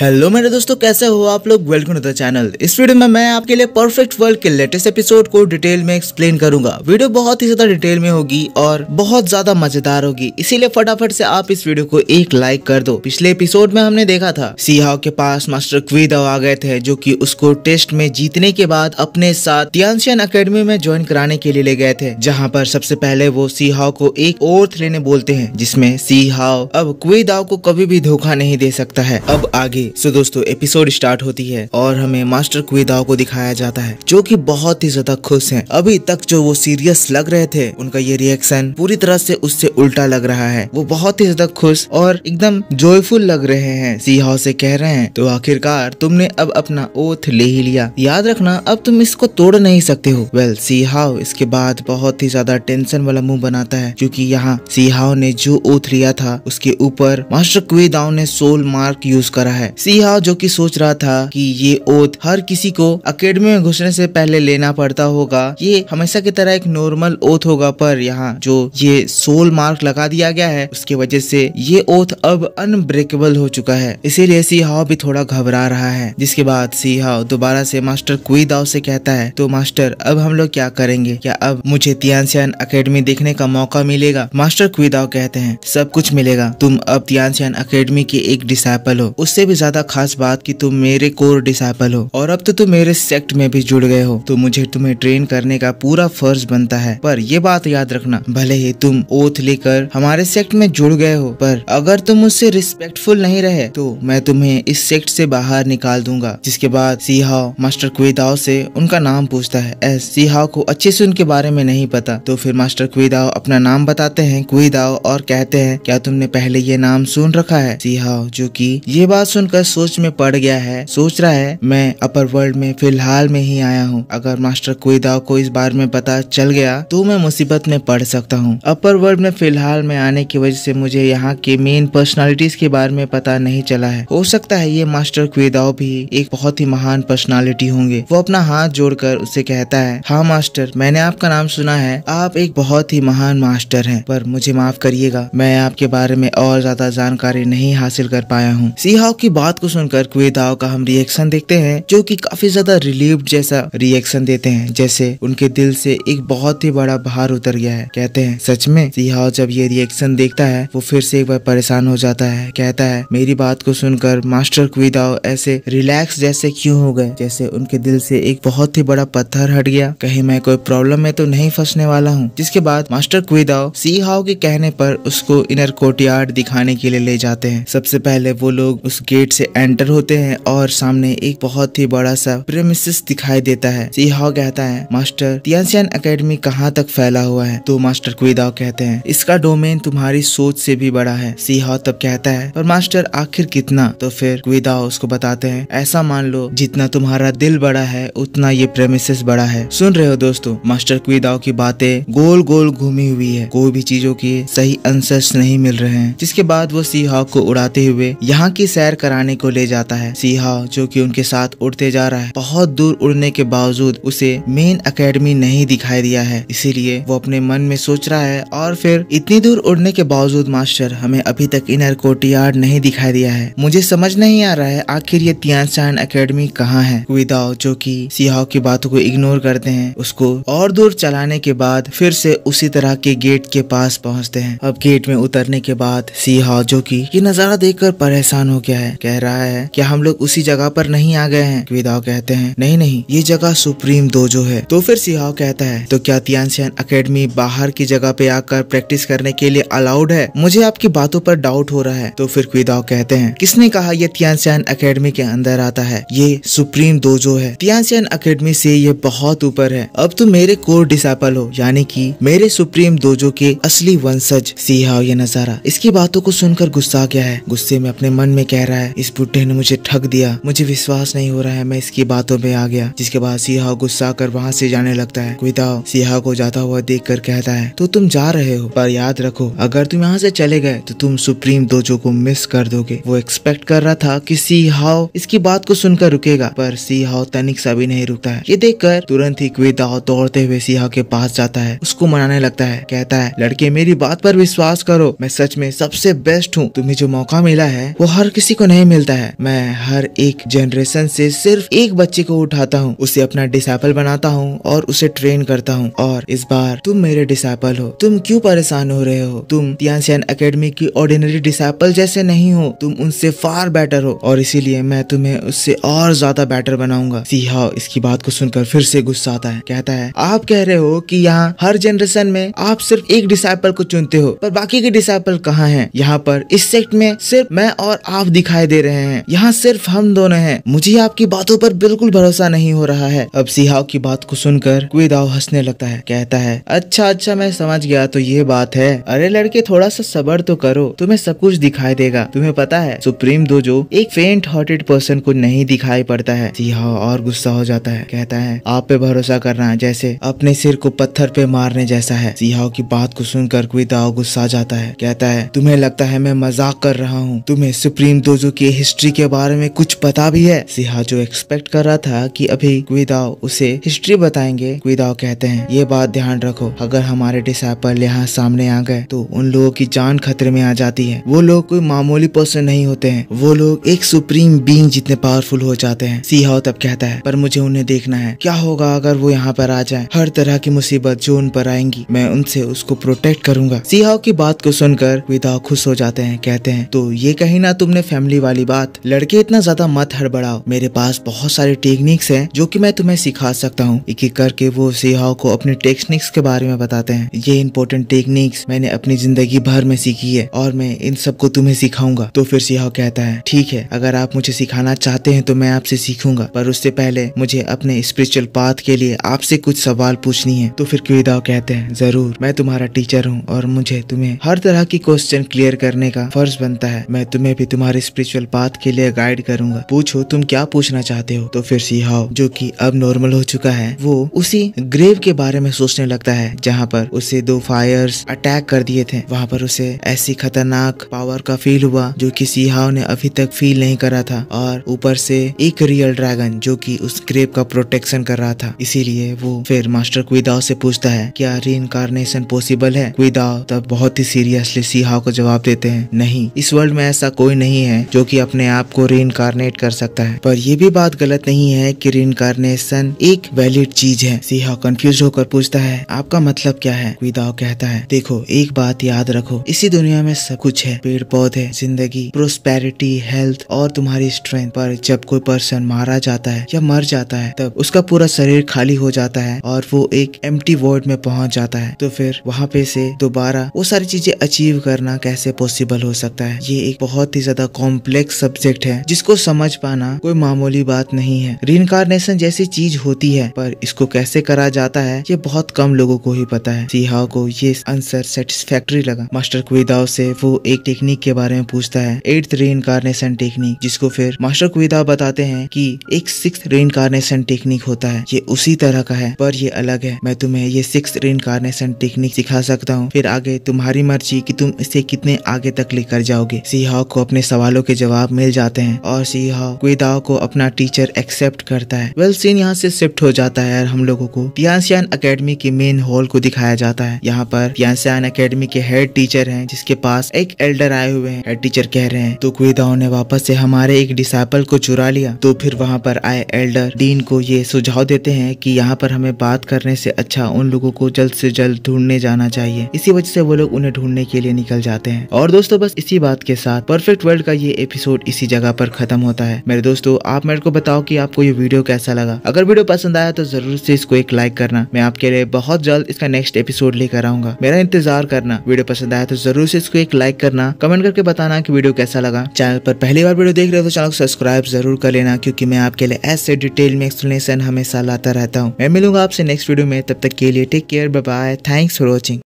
hello मेरे दोस्तों कैसे हो आप लोग वेलकम टू द चैनल इस वीडियो में मैं आपके लिए परफेक्ट वर्ल्ड के लेटेस्ट एपिसोड को डिटेल में एक्सप्लेन करूंगा वीडियो बहुत ही ज्यादा डिटेल में होगी और बहुत ज्यादा मजेदार होगी इसीलिए फटाफट से आप इस वीडियो को एक लाइक कर दो पिछले एपिसोड में हमने देखा था सीहाव के पास मास्टर क्वीदव आ गए थे जो की उसको टेस्ट में जीतने के बाद अपने साथ टियानशियन अकेडमी में ज्वाइन कराने के लिए ले गए थे जहाँ पर सबसे पहले वो सीहाव को एक और लेने बोलते है जिसमे सीहाव अब क्वीदाव को कभी भी धोखा नहीं दे सकता है अब आगे थी सो दोस्तों एपिसोड स्टार्ट होती है और हमें मास्टर कुदाओ को दिखाया जाता है जो की बहुत ही ज्यादा खुश है अभी तक जो वो सीरियस लग रहे थे उनका ये रिएक्शन पूरी तरह से उससे उल्टा लग रहा है वो बहुत ही ज्यादा खुश और एकदम जॉयफुल लग रहे हैं हाउ से कह रहे हैं तो आखिरकार तुमने अब अपना ओथ ले ही लिया याद रखना अब तुम इसको तोड़ नहीं सकते हो वेल सी सीहाओ इसके बाद बहुत ही ज्यादा टेंशन वाला मुंह बनाता है क्योंकि यहाँ सीहाओ ने जो ओथ लिया था उसके ऊपर मास्टर कुदाओ ने सोल मार्क यूज करा है सिहा जो कि सोच रहा था कि ये ओथ हर किसी को अकेडमी में घुसने से पहले लेना पड़ता होगा ये हमेशा की तरह एक नॉर्मल ओथ होगा पर यहाँ जो ये सोल मार्क लगा दिया गया है उसकी वजह से ये ओथ अब अनब्रेकेबल हो चुका है इसीलिए सिहाव भी थोड़ा घबरा रहा है जिसके बाद सिहाव दोबारा से मास्टर दाव से कहता है तो मास्टर अब हम लोग क्या करेंगे क्या अब मुझे तियानसियान अकेडमी देखने का मौका मिलेगा मास्टर कुईदाव कहते हैं सब कुछ मिलेगा तुम अब तियानसियान अकेडमी के एक डिसाइपल हो उससे भी ज्यादा खास बात कि तुम मेरे कोर डिसाइपल हो और अब तो तुम मेरे सेक्ट में भी जुड़ गए हो तो मुझे तुम्हें ट्रेन करने का पूरा फर्ज बनता है पर यह बात याद रखना भले ही तुम ओथ लेकर हमारे सेक्ट में जुड़ गए हो पर अगर तुम मुझसे रिस्पेक्टफुल नहीं रहे तो मैं तुम्हें इस सेक्ट से बाहर निकाल दूंगा जिसके बाद सीहाओ मास्टर क्वेदाओ से उनका नाम पूछता है एस सीहाओ को अच्छे से उनके बारे में नहीं पता तो फिर मास्टर क्वेदाओ अपना नाम बताते हैं क्वेदाओ और कहते हैं क्या तुमने पहले ये नाम सुन रखा है सीहाओ जो की ये बात सुनकर होकर सोच में पड़ गया है सोच रहा है मैं अपर वर्ल्ड में फिलहाल में ही आया हूँ अगर मास्टर कोईदाव को इस बार में पता चल गया तो मैं मुसीबत में पढ़ सकता हूँ अपर वर्ल्ड में फिलहाल में आने की वजह से मुझे यहाँ के मेन पर्सनालिटीज के बारे में पता नहीं चला है हो सकता है ये मास्टर क्वेदाव भी एक बहुत ही महान पर्सनालिटी होंगे वो अपना हाथ जोड़कर उसे कहता है हाँ मास्टर मैंने आपका नाम सुना है आप एक बहुत ही महान मास्टर हैं पर मुझे माफ करिएगा मैं आपके बारे में और ज्यादा जानकारी नहीं हासिल कर पाया हूँ सीहाव की बात बात को सुनकर कुएदाव का हम रिएक्शन देखते हैं जो कि काफी ज्यादा रिलीव जैसा रिएक्शन देते हैं जैसे उनके दिल से एक बहुत ही बड़ा भार उतर गया है कहते हैं सच में सिहाओ जब ये रिएक्शन देखता है वो फिर से एक बार परेशान हो जाता है कहता है मेरी बात को सुनकर मास्टर कुएदाव ऐसे रिलैक्स जैसे क्यों हो गए जैसे उनके दिल से एक बहुत ही बड़ा पत्थर हट गया कहीं मैं कोई प्रॉब्लम में तो नहीं फंसने वाला हूँ जिसके बाद मास्टर कुएदाओ सीहाओ के कहने पर उसको इनर कोर्ट दिखाने के लिए ले जाते हैं सबसे पहले वो लोग उस गेट से एंटर होते हैं और सामने एक बहुत ही बड़ा सा प्रेमिस दिखाई देता है सीहाओ कहता है मास्टर तियानशियान अकेडमी कहाँ तक फैला हुआ है तो मास्टर कुदाओ कहते हैं इसका डोमेन तुम्हारी सोच से भी बड़ा है हाउ तब कहता है पर मास्टर आखिर कितना तो फिर कुदाओ उसको बताते हैं ऐसा मान लो जितना तुम्हारा दिल बड़ा है उतना ये प्रेमिस बड़ा है सुन रहे हो दोस्तों मास्टर कुदाओ की बातें गोल गोल घूमी हुई है कोई भी चीजों के सही आंसर नहीं मिल रहे हैं जिसके बाद वो हाउ को उड़ाते हुए यहाँ की सैर कराने ठिकाने को ले जाता है सिहा जो कि उनके साथ उड़ते जा रहा है बहुत दूर उड़ने के बावजूद उसे मेन अकेडमी नहीं दिखाई दिया है इसीलिए वो अपने मन में सोच रहा है और फिर इतनी दूर उड़ने के बावजूद मास्टर हमें अभी तक इनर कोर्ट नहीं दिखाई दिया है मुझे समझ नहीं आ रहा है आखिर ये सान अकेडमी कहाँ है कुदाओ जो की सियाओ की बातों को इग्नोर करते हैं उसको और दूर चलाने के बाद फिर से उसी तरह के गेट के पास पहुँचते हैं अब गेट में उतरने के बाद सियाओ जो की ये नजारा देख परेशान हो गया है कह रहा है क्या हम लोग उसी जगह पर नहीं आ गए हैं क्विदाओ कहते हैं नहीं नहीं ये जगह सुप्रीम दोजो है तो फिर सिहाओ कहता है तो क्या तियानसियान अकेडमी बाहर की जगह पे आकर प्रैक्टिस करने के लिए अलाउड है मुझे आपकी बातों पर डाउट हो रहा है तो फिर क्विदाओ कहते हैं किसने कहा यह तियानसियान अकेडमी के अंदर आता है ये सुप्रीम दोजो है तियानसियान अकेडमी से ये बहुत ऊपर है अब तो मेरे कोर डिसाइपल हो यानी की मेरे सुप्रीम दोजो के असली वंशज सिहाओ ये नजारा इसकी बातों को सुनकर गुस्सा गया है गुस्से में अपने मन में कह रहा है इस बुढ़े ने मुझे ठग दिया मुझे विश्वास नहीं हो रहा है मैं इसकी बातों में आ गया जिसके बाद सिया गुस्सा कर वहाँ से जाने लगता है कुदाओ सिहा को जाता हुआ देख कर कहता है तो तुम जा रहे हो पर याद रखो अगर तुम यहाँ से चले गए तो तुम सुप्रीम दोजो को मिस कर दोगे वो एक्सपेक्ट कर रहा था की सी हाओ इसकी बात को सुनकर रुकेगा पर सी हाओ तनिक सा भी नहीं रुकता है ये देख तुरंत ही क्वेदाओ दौड़ते हुए सिया के पास जाता है उसको मनाने लगता है कहता है लड़के मेरी बात पर विश्वास करो मैं सच में सबसे बेस्ट हूँ तुम्हें जो मौका मिला है वो हर किसी को नहीं मिलता है मैं हर एक जनरेशन से सिर्फ एक बच्चे को उठाता हूँ उसे अपना डिसाइपल बनाता हूँ और उसे ट्रेन करता हूँ और इस बार तुम मेरे डिसाइपल हो तुम क्यों परेशान हो रहे हो तुम तियान अकेडमी की ऑर्डिनरी डिसाइपल जैसे नहीं हो तुम उनसे फार बेटर हो और इसीलिए मैं तुम्हें उससे और ज्यादा बेटर बनाऊंगा सीहा इसकी बात को सुनकर फिर से गुस्सा आता है कहता है आप कह रहे हो कि यहाँ हर जनरेशन में आप सिर्फ एक डिसाइपल को चुनते हो पर बाकी के डिसाइपल कहाँ हैं यहाँ पर इस सेक्ट में सिर्फ मैं और आप दिखाई दे दे रहे हैं यहाँ सिर्फ हम दोनों हैं मुझे आपकी बातों पर बिल्कुल भरोसा नहीं हो रहा है अब सिहाव की बात को सुनकर कुदाव हंसने लगता है कहता है अच्छा अच्छा मैं समझ गया तो ये बात है अरे लड़के थोड़ा सा सबर तो करो तुम्हें सब कुछ दिखाई देगा तुम्हें पता है सुप्रीम दो जो एक फेंट हार्टेड पर्सन को नहीं दिखाई पड़ता है सिहाव और गुस्सा हो जाता है कहता है आप पे भरोसा करना जैसे अपने सिर को पत्थर पे मारने जैसा है सिहाव की बात को सुनकर कुदाव गुस्सा जाता है कहता है तुम्हें लगता है मैं मजाक कर रहा हूँ तुम्हें सुप्रीम दोजो की के हिस्ट्री के बारे में कुछ पता भी है सिहा जो एक्सपेक्ट कर रहा था कि अभी क्विदाओ उसे हिस्ट्री बताएंगे क्विदाओ कहते हैं ये बात ध्यान रखो अगर हमारे डिसाइपल यहाँ सामने आ गए तो उन लोगों की जान खतरे में आ जाती है वो लोग कोई मामूली पर्सन नहीं होते हैं वो लोग एक सुप्रीम बींग जितने पावरफुल हो जाते हैं सिहाओ तब कहता है पर मुझे उन्हें देखना है क्या होगा अगर वो यहाँ पर आ जाए हर तरह की मुसीबत जो उन पर आएंगी मैं उनसे उसको प्रोटेक्ट करूंगा सिहाओ की बात को सुनकर क्विदाओ खुश हो जाते हैं कहते हैं तो ये कहीं ना तुमने फैमिली वाले वाली बात लड़के इतना ज्यादा मत हड़बड़ाओ मेरे पास बहुत सारे टेक्निक्स हैं जो कि मैं तुम्हें सिखा सकता हूँ एक एक करके वो सिहाओ को अपने टेक्निक्स के बारे में बताते हैं ये इंपॉर्टेंट टेक्निक्स मैंने अपनी जिंदगी भर में सीखी है और मैं इन सबको तुम्हें सिखाऊंगा तो फिर सिहाओ कहता है ठीक है अगर आप मुझे सिखाना चाहते हैं तो मैं आपसे सीखूंगा पर उससे पहले मुझे अपने स्पिरिचुअल पाथ के लिए आपसे कुछ सवाल पूछनी है तो फिर क्विदाओ कहते हैं जरूर मैं तुम्हारा टीचर हूँ और मुझे तुम्हें हर तरह की क्वेश्चन क्लियर करने का फर्ज बनता है मैं तुम्हें भी तुम्हारे स्पिरिचुअल बात के लिए गाइड करूंगा पूछो तुम क्या पूछना चाहते हो तो फिर सिहाओ जो कि अब नॉर्मल हो चुका है वो उसी ग्रेव के बारे में सोचने लगता है जहाँ पर उसे दो फायर्स अटैक कर दिए थे वहाँ पर उसे ऐसी खतरनाक पावर का फील हुआ जो की सिहाओ ने अभी तक फील नहीं करा था और ऊपर से एक रियल ड्रैगन जो कि उस ग्रेव का प्रोटेक्शन कर रहा था इसीलिए वो फिर मास्टर क्विदाओ से पूछता है क्या री इनकारनेशन पॉसिबल है क्विदाओ तब बहुत ही सीरियसली सिहाओ को जवाब देते हैं नहीं इस वर्ल्ड में ऐसा कोई नहीं है जो कि व्यक्ति अपने आप को रिनकारनेट कर सकता है पर यह भी बात गलत नहीं है कि रिनकारनेशन एक वैलिड चीज है सीहा कंफ्यूज होकर पूछता है आपका मतलब क्या है विदाओ कहता है देखो एक बात याद रखो इसी दुनिया में सब कुछ है पेड़ पौधे जिंदगी प्रोस्पेरिटी हेल्थ और तुम्हारी स्ट्रेंथ पर जब कोई पर्सन मारा जाता है या मर जाता है तब उसका पूरा शरीर खाली हो जाता है और वो एक एम वर्ड में पहुंच जाता है तो फिर वहाँ पे से दोबारा वो सारी चीजें अचीव करना कैसे पॉसिबल हो सकता है ये एक बहुत ही ज्यादा कॉम्प्लेक्स कॉम्प्लेक्स सब्जेक्ट है जिसको समझ पाना कोई मामूली बात नहीं है रिनकारनेशन जैसी चीज होती है पर इसको कैसे करा जाता है ये बहुत कम लोगों को ही पता है सिहा को ये आंसर सेटिस्फेक्ट्री लगा मास्टर कुदाव से वो एक टेक्निक के बारे में पूछता है एट्थ रिनकारनेशन टेक्निक जिसको फिर मास्टर कुदाव बताते हैं कि एक सिक्स रिनकारनेशन टेक्निक होता है ये उसी तरह का है पर ये अलग है मैं तुम्हें ये सिक्स रिनकारनेशन टेक्निक सिखा सकता हूँ फिर आगे तुम्हारी मर्जी की तुम इसे कितने आगे तक लेकर जाओगे सिहाओ को अपने सवालों के जवाब जवाब मिल जाते हैं और सीहा क्विदाओ को अपना टीचर एक्सेप्ट करता है वेल सीन यहाँ से शिफ्ट हो जाता है यार हम लोगों को पियांसियान अकेडमी के मेन हॉल को दिखाया जाता है यहाँ पर पियांसियान अकेडमी के हेड टीचर है जिसके पास एक एल्डर आए हुए हैं हेड टीचर कह रहे हैं तो क्विदाओ ने वापस से हमारे एक डिसाइपल को चुरा लिया तो फिर वहाँ पर आए एल्डर डीन को ये सुझाव देते हैं कि यहाँ पर हमें बात करने से अच्छा उन लोगों को जल्द से जल्द ढूंढने जाना चाहिए इसी वजह से वो लोग उन्हें ढूंढने के लिए निकल जाते हैं और दोस्तों बस इसी बात के साथ परफेक्ट वर्ल्ड का ये एपिसोड एपिसोड इसी जगह पर खत्म होता है मेरे दोस्तों आप मेरे को बताओ कि आपको ये वीडियो कैसा लगा अगर वीडियो पसंद आया तो जरूर से इसको एक लाइक करना मैं आपके लिए बहुत जल्द इसका नेक्स्ट एपिसोड लेकर आऊंगा मेरा इंतजार करना वीडियो पसंद आया तो जरूर से इसको एक लाइक करना कमेंट करके बताना की वीडियो कैसा लगा चैनल पर पहली बार वीडियो देख रहे हो तो चैनल को सब्सक्राइब जरूर कर लेना क्यूँकी मैं आपके लिए ऐसे डिटेल में एक्सप्लेनेशन हमेशा लाता रहता हूँ मैं मिलूंगा आपसे नेक्स्ट वीडियो में तब तक के लिए take care bye thanks for watching